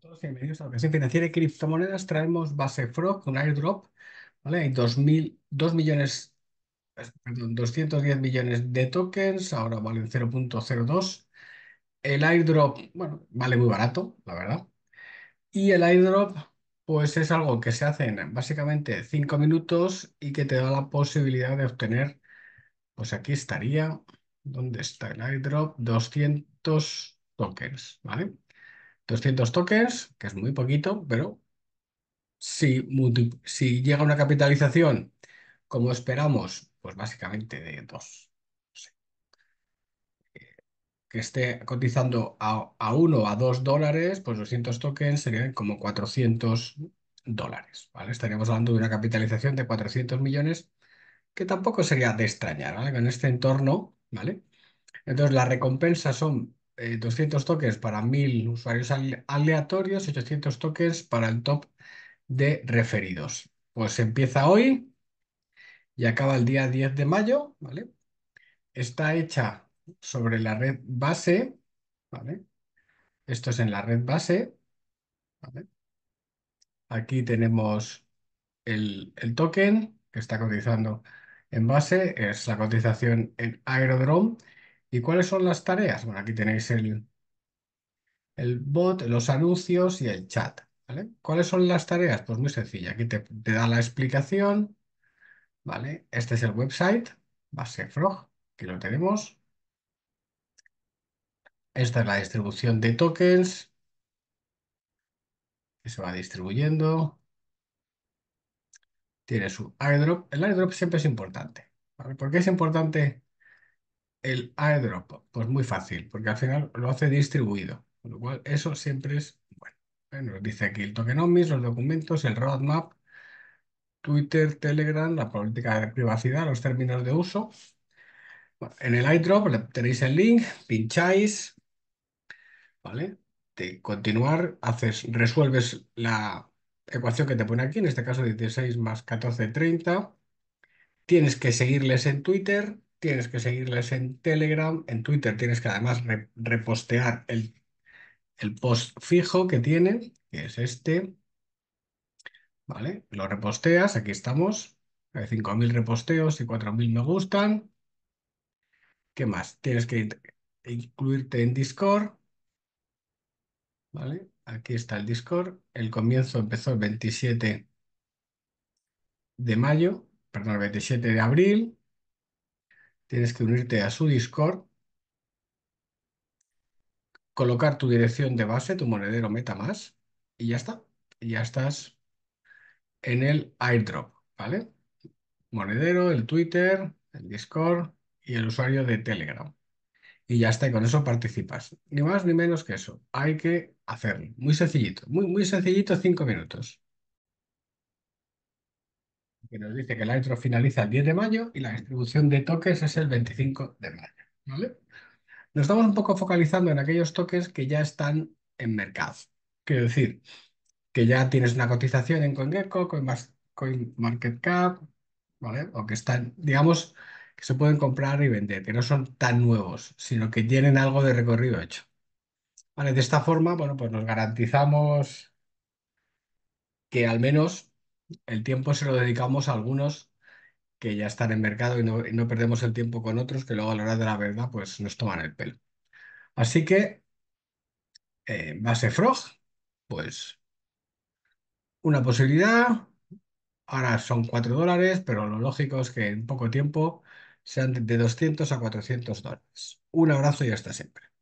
todos, bienvenidos a la versión Financiera de Criptomonedas. Traemos Base Frog con airdrop. ¿vale? Hay mil, 2 millones, perdón, 210 millones de tokens, ahora valen 0.02. El airdrop, bueno, vale muy barato, la verdad. Y el airdrop, pues es algo que se hace en básicamente 5 minutos y que te da la posibilidad de obtener, pues aquí estaría, ¿dónde está el airdrop? 200 tokens, ¿vale? 200 tokens, que es muy poquito, pero si, si llega una capitalización como esperamos, pues básicamente de 2, que esté cotizando a, a 1 a 2 dólares, pues 200 tokens serían como 400 dólares, ¿vale? Estaríamos hablando de una capitalización de 400 millones, que tampoco sería de extrañar, ¿vale? En este entorno, ¿vale? Entonces, las recompensas son 200 eh, tokens para 1000 usuarios aleatorios, 800 tokens para el top de referidos. Pues empieza hoy y acaba el día 10 de mayo, ¿vale? Está hecha sobre la red base, Esto es en la red base, Aquí tenemos el, el token que está cotizando en base, es la cotización en Aerodrome ¿Y cuáles son las tareas? Bueno, aquí tenéis el, el bot, los anuncios y el chat. ¿vale? ¿Cuáles son las tareas? Pues muy sencilla. Aquí te, da la explicación. ¿vale? Este es el website, base frog, que lo tenemos. Esta es la distribución de tokens que se va distribuyendo. Tiene su airdrop. El airdrop siempre es importante. ¿vale? ¿Por qué es importante? el airdrop? Pues muy fácil, porque al final lo hace distribuido, con lo cual eso siempre es bueno. Nos dice aquí el tokenomics, los documentos, el roadmap, Twitter, Telegram, la política de privacidad, los términos de uso. en el airdrop tenéis el link, pincháis, ¿vale? De continuar, haces, resuelves la ecuación que te pone aquí, en este caso 16 más 14, 30. Tienes que seguirles en Twitter, tienes que seguirles en Telegram, en Twitter tienes que además repostear el, el post fijo que tiene, que es este. ¿Vale? Lo reposteas, aquí estamos. Hay 5.000 reposteos y 4.000 me gustan. ¿Qué más? Tienes que incluirte en Discord. ¿Vale? Aquí está el Discord. El comienzo empezó el 27 de mayo, perdón, el 27 de abril. Tienes que unirte a su Discord, colocar tu dirección de base, tu monedero MetaMask, y ya está. ya estás en el airdrop, ¿vale? Monedero, el Twitter, el Discord y el usuario de Telegram. Y ya está, y con eso participas. Ni más ni menos que eso. Hay que hacerlo. Muy sencillito, muy, muy sencillito, cinco minutos que nos dice que la intro finaliza el 10 de mayo y la distribución de toques es el 25 de mayo. ¿vale? Nos estamos un poco focalizando en aquellos toques que ya están en mercado. Quiero decir, que ya tienes una cotización en CoinGecko, CoinMarketCap, ¿vale? O que están, digamos, que se pueden comprar y vender, que no son tan nuevos, sino que tienen algo de recorrido hecho. Vale, de esta forma, bueno, pues nos garantizamos que al menos el tiempo se lo dedicamos a algunos que ya están en mercado y no, perdemos el tiempo con otros que luego a la hora de la verdad pues nos toman el pelo. Así que base eh, frog, pues una posibilidad. Ahora son 4 dólares, pero lo lógico es que en poco tiempo sean de 200 a 400 dólares. Un abrazo y hasta siempre.